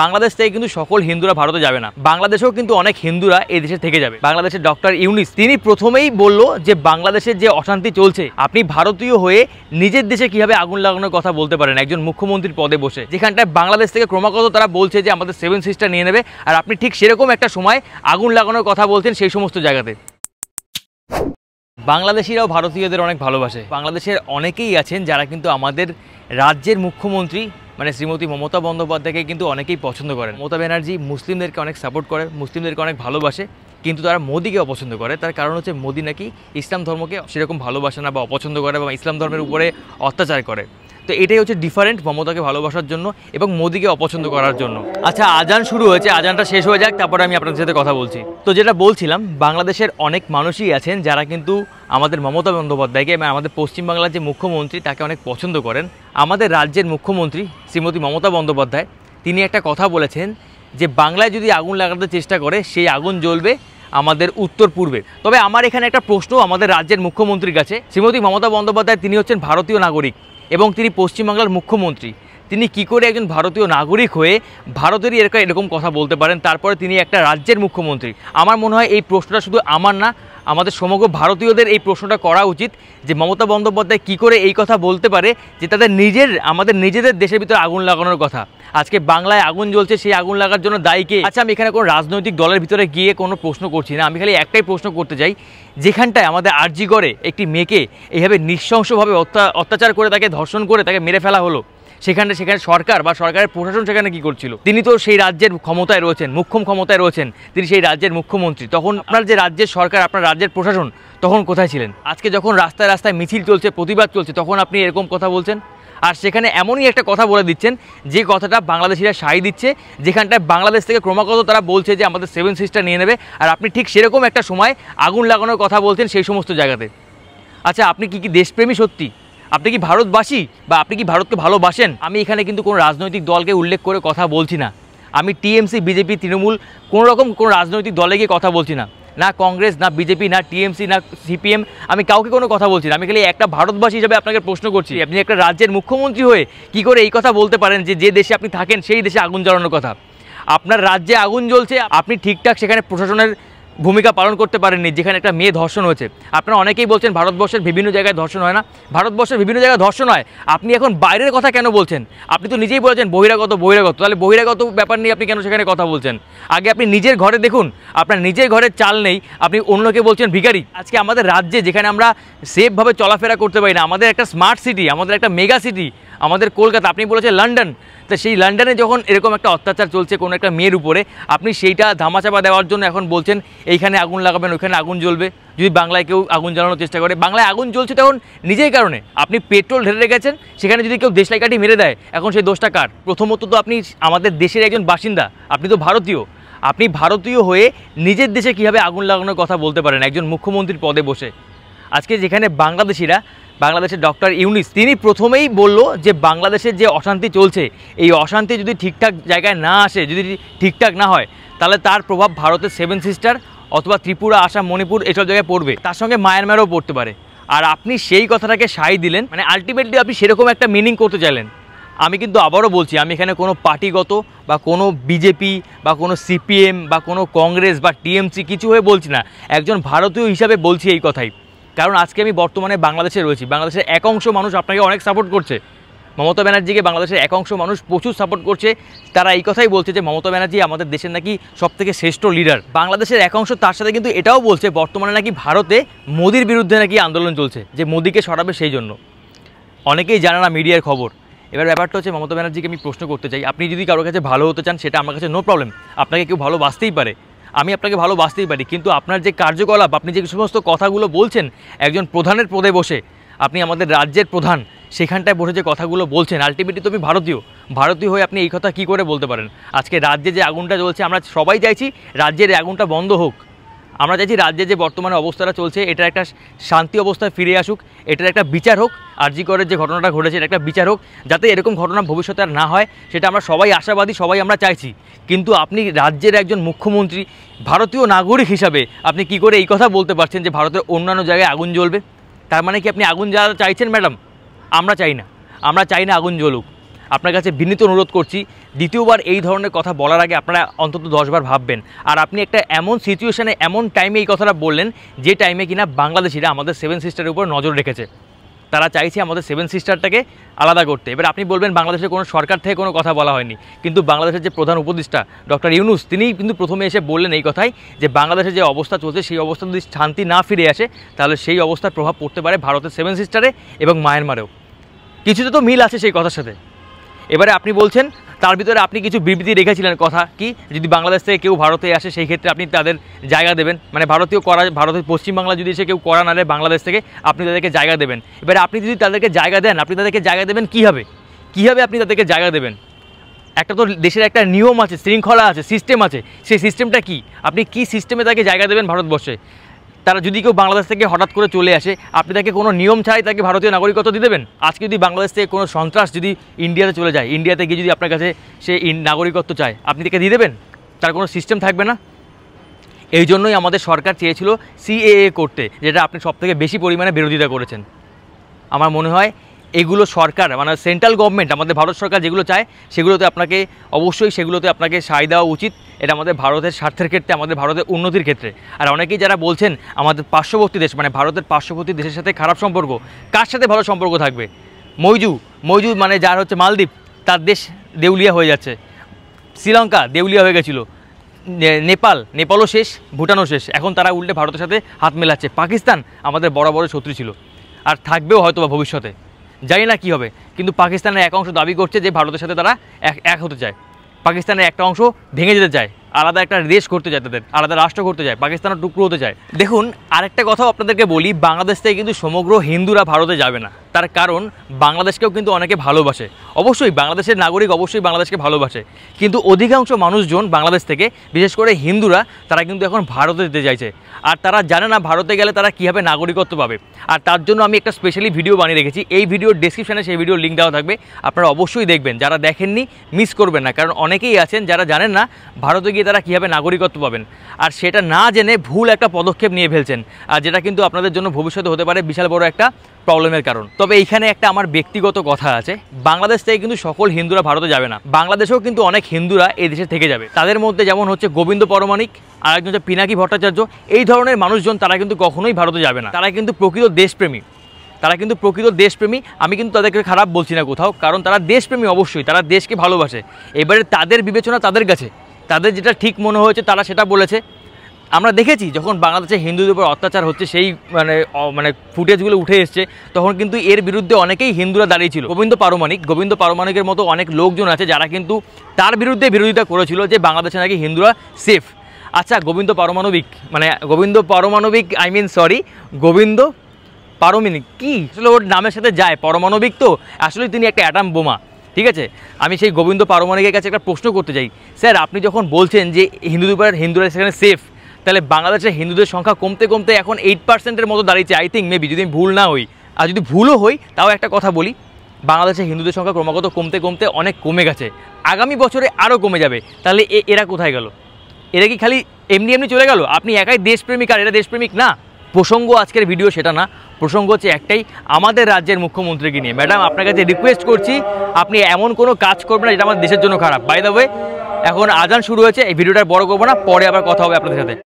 বাংলাদেশ থেকে কিন্তু সকল হিন্দুরা ভারতে যাবে না বাংলাদেশেও কিন্তু অনেক হিন্দুরা এই দেশে থেকে যাবে বাংলাদেশের ডক্টর ইউনিস তিনি প্রথমেই বলল যে বাংলাদেশের যে অশান্তি চলছে আপনি ভারতীয় হয়ে নিজের দেশে কিভাবে আগুন লাগানোর কথা বলতে পারেন একজন মুখ্যমন্ত্রীর পদে বসে যেখানটায় বাংলাদেশ থেকে ক্রমাগত তারা বলছে যে আমাদের সেভেন সিস্টার নিয়ে নেবে আর আপনি ঠিক সেরকম একটা সময় আগুন লাগানোর কথা বলছেন সেই সমস্ত জায়গাতে বাংলাদেশিরাও ভারতীয়দের অনেক ভালোবাসে বাংলাদেশের অনেকেই আছেন যারা কিন্তু আমাদের রাজ্যের মুখ্যমন্ত্রী মানে শ্রীমতী মমতা বন্দ্যোপাধ্যায়কে কিন্তু অনেকেই পছন্দ করেন মমতা ব্যানার্জি মুসলিমদেরকে অনেক সাপোর্ট করে মুসলিমদেরকে অনেক ভালোবাসে কিন্তু তারা মোদীকে অপছন্দ করে তার কারণ হচ্ছে মোদি নাকি ইসলাম ধর্মকে সেরকম ভালোবাসে না বা অপছন্দ করে বা ইসলাম ধর্মের উপরে অত্যাচার করে তো এটাই হচ্ছে ডিফারেন্ট মমতাকে ভালোবাসার জন্য এবং মোদিকে অপছন্দ করার জন্য আচ্ছা আজান শুরু হয়েছে আজানটা শেষ হয়ে যাক তারপরে আমি আপনাদের সাথে কথা বলছি তো যেটা বলছিলাম বাংলাদেশের অনেক মানুষই আছেন যারা কিন্তু আমাদের মমতা বন্দ্যোপাধ্যায়কে এবং আমাদের পশ্চিমবাংলার যে মুখ্যমন্ত্রী তাকে অনেক পছন্দ করেন আমাদের রাজ্যের মুখ্যমন্ত্রী শ্রীমতী মমতা বন্দ্যোপাধ্যায় তিনি একটা কথা বলেছেন যে বাংলায় যদি আগুন লাগাতে চেষ্টা করে সেই আগুন জ্বলবে আমাদের উত্তর পূর্বে তবে আমার এখানে একটা প্রশ্ন আমাদের রাজ্যের মুখ্যমন্ত্রীর কাছে শ্রীমতী মমতা বন্দ্যোপাধ্যায় তিনি হচ্ছেন ভারতীয় নাগরিক এবং তিনি পশ্চিমবাংলার মুখ্যমন্ত্রী তিনি কি করে একজন ভারতীয় নাগরিক হয়ে ভারতেরই এরকম এরকম কথা বলতে পারেন তারপরে তিনি একটা রাজ্যের মুখ্যমন্ত্রী আমার মনে হয় এই প্রশ্নটা শুধু আমার না আমাদের সমগ্র ভারতীয়দের এই প্রশ্নটা করা উচিত যে মমতা বন্দ্যোপাধ্যায় কী করে এই কথা বলতে পারে যে তাদের নিজের আমাদের নিজেদের দেশের ভিতরে আগুন লাগানোর কথা আজকে বাংলায় আগুন জ্বলছে সেই আগুন লাগার জন্য দায়ীকে আচ্ছা আমি এখানে কোনো রাজনৈতিক দলের ভিতরে গিয়ে কোনো প্রশ্ন করছি না আমি খালি একটাই প্রশ্ন করতে চাই যেখানটায় আমাদের আরজি করে একটি মেয়েকে এইভাবে নৃশংসভাবে অত্যাচার করে তাকে ধর্ষণ করে তাকে মেরে ফেলা হলো সেখানে সেখানে সরকার বা সরকারের প্রশাসন সেখানে কি করছিল তিনি তো সেই রাজ্যের ক্ষমতায় রয়েছেন মুখ্যম ক্ষমতায় রয়েছেন তিনি সেই রাজ্যের মুখ্যমন্ত্রী তখন আপনার যে রাজ্যের সরকার আপনার রাজ্যের প্রশাসন তখন কোথায় ছিলেন আজকে যখন রাস্তায় রাস্তায় মিছিল চলছে প্রতিবাদ চলছে তখন আপনি এরকম কথা বলছেন আর সেখানে এমনই একটা কথা বলে দিচ্ছেন যে কথাটা বাংলাদেশিরা সাই দিচ্ছে যেখানটায় বাংলাদেশ থেকে ক্রমাগত তারা বলছে যে আমাদের সেভেন সিস্টার নিয়ে নেবে আর আপনি ঠিক সেরকম একটা সময় আগুন লাগানোর কথা বলছেন সেই সমস্ত জায়গাতে আচ্ছা আপনি কি কি দেশপ্রেমী সত্যি আপনি কি ভারতবাসী বা আপনি কি ভারতকে ভালোবাসেন আমি এখানে কিন্তু কোনো রাজনৈতিক দলকে উল্লেখ করে কথা বলছি না আমি টিএমসি বিজেপি তৃণমূল কোনোরকম কোনো রাজনৈতিক দলে গিয়ে কথা বলছি না না কংগ্রেস না বিজেপি না টিএমসি না সিপিএম আমি কাউকে কোনো কথা বলছি না আমি খালি একটা ভারতবাসী হিসাবে আপনাকে প্রশ্ন করছি আপনি একটা রাজ্যের মুখ্যমন্ত্রী হয়ে কি করে এই কথা বলতে পারেন যে যে দেশে আপনি থাকেন সেই দেশে আগুন জ্বালানোর কথা আপনার রাজ্যে আগুন জ্বলছে আপনি ঠিকঠাক সেখানে প্রশাসনের ভূমিকা পালন করতে পারেননি যেখানে একটা মেয়ে ধর্ষণ হয়েছে আপনারা অনেকেই বলছেন ভারতবর্ষের বিভিন্ন জায়গায় ধর্ষণ হয় না ভারতবর্ষের বিভিন্ন জায়গায় ধর্ষণ হয় আপনি এখন বাইরের কথা কেন বলছেন আপনি তো নিজেই বলেছেন বহিরাগত বহিরাগত তাহলে বহিরাগত ব্যাপার নিয়ে আপনি কেন সেখানে কথা বলছেন আগে আপনি নিজের ঘরে দেখুন আপনার নিজের ঘরে চাল নেই আপনি অন্যকে বলছেন ভিকারি আজকে আমাদের রাজ্যে যেখানে আমরা সেফভাবে চলাফেরা করতে পারি না আমাদের একটা স্মার্ট সিটি আমাদের একটা মেগা সিটি আমাদের কলকাতা আপনি বলেছেন লন্ডন তা সেই লন্ডনে যখন এরকম একটা অত্যাচার চলছে কোনো একটা মেয়ের উপরে আপনি সেইটা ধামাচাপা দেওয়ার জন্য এখন বলছেন এইখানে আগুন লাগাবেন ওইখানে আগুন জ্বলবে যদি বাংলায় কেউ আগুন জ্বালানোর চেষ্টা করে বাংলায় আগুন জ্বলছে তখন নিজেই কারণে আপনি পেট্রোল ঢেলে রেখেছেন সেখানে যদি কেউ দেশলাই কাটি মেরে দেয় এখন সেই দোষটা কার প্রথমত তো আপনি আমাদের দেশের একজন বাসিন্দা আপনি তো ভারতীয় আপনি ভারতীয় হয়ে নিজের দেশে কীভাবে আগুন লাগানোর কথা বলতে পারেন একজন মুখ্যমন্ত্রীর পদে বসে আজকে যেখানে বাংলাদেশিরা বাংলাদেশের ডক্টর ইউনিস তিনি প্রথমেই বলল যে বাংলাদেশের যে অশান্তি চলছে এই অশান্তি যদি ঠিকঠাক জায়গায় না আসে যদি ঠিকঠাক না হয় তাহলে তার প্রভাব ভারতের সেভেন সিস্টার অথবা ত্রিপুরা আসাম মণিপুর এসব জায়গায় পড়বে তার সঙ্গে মায়ানমারও পড়তে পারে আর আপনি সেই কথাটাকে সাই দিলেন মানে আলটিমেটলি আপনি সেরকম একটা মিনিং করতে চাইলেন আমি কিন্তু আবারও বলছি আমি এখানে কোনো পার্টিগত বা কোনো বিজেপি বা কোনো সিপিএম বা কোনো কংগ্রেস বা টিএমসি কিছু হয়ে বলছি না একজন ভারতীয় হিসাবে বলছি এই কথাই কারণ আজকে আমি বর্তমানে বাংলাদেশে রয়েছি বাংলাদেশের এক অংশ মানুষ আপনাকে অনেক সাপোর্ট করছে মমতা ব্যানার্জিকে বাংলাদেশের এক অংশ মানুষ প্রচুর সাপোর্ট করছে তারা এই কথাই বলছে যে মমতা ব্যানার্জি আমাদের দেশের নাকি সবথেকে শ্রেষ্ঠ লিডার বাংলাদেশের এক অংশ তার সাথে কিন্তু এটাও বলছে বর্তমানে নাকি ভারতে মোদির বিরুদ্ধে নাকি আন্দোলন চলছে যে মোদিকে সরাবে সেই জন্য অনেকেই জানে না মিডিয়ার খবর এবার ব্যাপারটা হচ্ছে মমতা ব্যানার্জিকে আমি প্রশ্ন করতে চাই আপনি যদি কারোর কাছে ভালো হতে চান সেটা আমার কাছে নো প্রবলেম আপনাকে কেউ ভালোবাসতেই পারে আমি আপনাকে ভালোবাসতেই পারি কিন্তু আপনার যে কার্যকলাপ আপনি যে সমস্ত কথাগুলো বলছেন একজন প্রধানের পদে বসে আপনি আমাদের রাজ্যের প্রধান সেখানটায় বসে যে কথাগুলো বলছেন আলটিমেটলি তুমি ভারতীয় ভারতীয় হয়ে আপনি এই কথা কি করে বলতে পারেন আজকে রাজ্যে যে আগুনটা চলছে আমরা সবাই চাইছি রাজ্যের আগুনটা বন্ধ হোক আমরা চাইছি রাজ্যে যে বর্তমানে অবস্থাটা চলছে এটা একটা শান্তি অবস্থায় ফিরে আসুক এটার একটা বিচার হোক আরজি করের যে ঘটনাটা ঘটেছে এটা একটা বিচার হোক যাতে এরকম ঘটনা ভবিষ্যতে আর না হয় সেটা আমরা সবাই আশাবাদী সবাই আমরা চাইছি কিন্তু আপনি রাজ্যের একজন মুখ্যমন্ত্রী ভারতীয় নাগরিক হিসাবে আপনি কি করে এই কথা বলতে পারছেন যে ভারতের অন্যান্য জায়গায় আগুন জ্বলবে তার মানে কি আপনি আগুন জ্বালা চাইছেন ম্যাডাম আমরা চাই না আমরা চাই না আগুন জ্বলুক আপনার কাছে বিনীত অনুরোধ করছি দ্বিতীয়বার এই ধরনের কথা বলার আগে আপনারা অন্তত দশবার ভাববেন আর আপনি একটা এমন সিচুয়েশানে এমন টাইমে এই কথাটা বললেন যে টাইমে কিনা বাংলাদেশিরা আমাদের সেভেন সিস্টারের উপর নজর রেখেছে তারা চাইছে আমাদের সেভেন সিস্টারটাকে আলাদা করতে এবার আপনি বলবেন বাংলাদেশের কোনো সরকার থেকে কোনো কথা বলা হয়নি কিন্তু বাংলাদেশের যে প্রধান উপদেষ্টা ডক্টর ইউনুস তিনি কিন্তু প্রথমে এসে বললেন এই কথাই যে বাংলাদেশের যে অবস্থা চলছে সেই অবস্থা যদি শান্তি না ফিরে আসে তাহলে সেই অবস্থার প্রভাব পড়তে পারে ভারতের সেভেন সিস্টারে এবং মায়ানমারেও কিছুতে তো মিল আছে সেই কথার সাথে এবারে আপনি বলছেন তার ভিতরে আপনি কিছু বিবৃতি রেখেছিলেন কথা কি যদি বাংলাদেশ থেকে কেউ ভারতে আসে সেই ক্ষেত্রে আপনি তাদের জায়গা দেবেন মানে ভারতীয় করা ভারতের পশ্চিমবাংলা যদি এসে কেউ করা না বাংলাদেশ থেকে আপনি তাদেরকে জায়গা দেবেন এবারে আপনি যদি তাদেরকে জায়গা দেন আপনি তাদেরকে জায়গা দেবেন কীভাবে কীভাবে আপনি তাদেরকে জায়গা দেবেন একটা তো দেশের একটা নিয়ম আছে শৃঙ্খলা আছে সিস্টেম আছে সেই সিস্টেমটা কি আপনি কি সিস্টেমে তাকে জায়গা দেবেন ভারতবর্ষে তারা যদি কেউ বাংলাদেশ থেকে হঠাৎ করে চলে আসে আপনি তাকে কোনো নিয়ম ছাড়াই তাকে ভারতীয় নাগরিকত্ব দিয়ে দেবেন আজকে যদি বাংলাদেশ থেকে কোনো সন্ত্রাস যদি ইন্ডিয়াতে চলে যায় ইন্ডিয়াতে গিয়ে যদি আপনার কাছে সে নাগরিকত্ব চায় আপনি তাকে দিয়ে দেবেন তার কোনো সিস্টেম থাকবে না এই জন্যই আমাদের সরকার চেয়েছিল সিএএ করতে যেটা আপনি সবথেকে বেশি পরিমাণে বিরোধিতা করেছেন আমার মনে হয় এগুলো সরকার মানে সেন্ট্রাল গভর্নমেন্ট আমাদের ভারত সরকার যেগুলো চায় সেগুলোতে আপনাকে অবশ্যই সেগুলোতে আপনাকে সায় দেওয়া উচিত এটা আমাদের ভারতের স্বার্থের ক্ষেত্রে আমাদের ভারতের উন্নতির ক্ষেত্রে আর অনেকেই যারা বলছেন আমাদের পার্শ্ববর্তী দেশ মানে ভারতের পার্শ্ববর্তী দেশের সাথে খারাপ সম্পর্ক কার সাথে ভালো সম্পর্ক থাকবে মৈজু মৈজু মানে যার হচ্ছে মালদ্বীপ তার দেশ দেউলিয়া হয়ে যাচ্ছে শ্রীলঙ্কা দেউলিয়া হয়ে গেছিলো নেপাল নেপালও শেষ ভুটানও শেষ এখন তারা উল্টে ভারতের সাথে হাত মেলাচ্ছে পাকিস্তান আমাদের বড় বড় শত্রু ছিল আর থাকবেও হয়তো ভবিষ্যতে জানি না কী হবে কিন্তু পাকিস্তানের এক অংশ দাবি করছে যে ভারতের সাথে তারা এক এক হতে চায় পাকিস্তানের একটা অংশ ভেঙে যেতে চায় আলাদা একটা দেশ করতে চায় তাদের আলাদা রাষ্ট্র করতে চায় পাকিস্তানের টুকরো হতে চায় দেখুন আরেকটা কথাও আপনাদেরকে বলি বাংলাদেশ থেকে কিন্তু সমগ্র হিন্দুরা ভারতে যাবে না তার কারণ বাংলাদেশকেও কিন্তু অনেকে ভালোবাসে অবশ্যই বাংলাদেশের নাগরিক অবশ্যই বাংলাদেশকে ভালোবাসে কিন্তু অধিকাংশ মানুষজন বাংলাদেশ থেকে বিশেষ করে হিন্দুরা তারা কিন্তু এখন ভারতে যেতে চাইছে আর তারা জানে না ভারতে গেলে তারা কীভাবে নাগরিকত্ব পাবে আর তার জন্য আমি একটা স্পেশালি ভিডিও বানিয়ে রেখেছি এই ভিডিওর ডিসক্রিপশানে সেই ভিডিও লিঙ্ক দেওয়া থাকবে আপনারা অবশ্যই দেখবেন যারা দেখেননি মিস করবেন না কারণ অনেকেই আছেন যারা জানেন না ভারতে গিয়ে তারা কীভাবে নাগরিকত্ব পাবেন আর সেটা না জেনে ভুল একটা পদক্ষেপ নিয়ে ফেলছেন আর যেটা কিন্তু আপনাদের জন্য ভবিষ্যতে হতে পারে বিশাল বড় একটা প্রবলেমের কারণ তবে এইখানে একটা আমার ব্যক্তিগত কথা আছে বাংলাদেশ থেকে কিন্তু সকল হিন্দুরা ভারতে যাবে না বাংলাদেশেও কিন্তু অনেক হিন্দুরা এই দেশে থেকে যাবে তাদের মধ্যে যেমন হচ্ছে গোবিন্দ পরমাণিক আর একজন হচ্ছে পিনাকি ভট্টাচার্য এই ধরনের মানুষজন তারা কিন্তু কখনোই ভারতে যাবে না তারা কিন্তু প্রকৃত দেশপ্রেমী তারা কিন্তু প্রকৃত দেশপ্রেমী আমি কিন্তু তাদেরকে খারাপ বলছি না কোথাও কারণ তারা দেশপ্রেমী অবশ্যই তারা দেশকে ভালোবাসে এবারে তাদের বিবেচনা তাদের কাছে তাদের যেটা ঠিক মনে হয়েছে তারা সেটা বলেছে আমরা দেখেছি যখন বাংলাদেশে হিন্দুদের উপর অত্যাচার হচ্ছে সেই মানে মানে ফুটেজগুলো উঠে এসছে তখন কিন্তু এর বিরুদ্ধে অনেকেই হিন্দুরা দাঁড়িয়েছিল গোবিন্দ পারমাণিক গোবিন্দ পারমাণিকের মতো অনেক লোকজন আছে যারা কিন্তু তার বিরুদ্ধে বিরোধিতা করেছিল যে বাংলাদেশে নাকি হিন্দুরা সেফ আচ্ছা গোবিন্দ পারমাণবিক মানে গোবিন্দ পারমাণবিক আই মিন সরি গোবিন্দ পারমাণবিক কি আসলে ওর নামের সাথে যায় পারমাণবিক তো আসলে তিনি একটা অ্যাটাম বোমা ঠিক আছে আমি সেই গোবিন্দ পারমাণিকের কাছে একটা প্রশ্ন করতে চাই স্যার আপনি যখন বলছেন যে হিন্দুদের হিন্দুরা সেখানে সেফ তাহলে বাংলাদেশে হিন্দুদের সংখ্যা কমতে কমতে এখন এইট পার্সেন্টের মতো দাঁড়িয়েছে আই থিঙ্ক মেবি যদি আমি ভুল না হই আর যদি ভুলও হই তাও একটা কথা বলি বাংলাদেশে হিন্দুদের সংখ্যা ক্রমাগত কমতে কমতে অনেক কমে গেছে আগামী বছরে আরও কমে যাবে তাহলে এরা কোথায় গেল এরা কি খালি এমনি এমনি চলে গেল আপনি একাই দেশপ্রেমিক আর এরা দেশপ্রেমিক না প্রসঙ্গ আজকের ভিডিও সেটা না প্রসঙ্গ হচ্ছে একটাই আমাদের রাজ্যের মুখ্যমন্ত্রীকে নিয়ে ম্যাডাম আপনার কাছে রিকোয়েস্ট করছি আপনি এমন কোনো কাজ করবেন না যেটা আমাদের দেশের জন্য খারাপ বাই দ্য এখন আজান শুরু হয়েছে এই ভিডিওটা বড় করবো না পরে আবার কথা হবে আপনাদের সাথে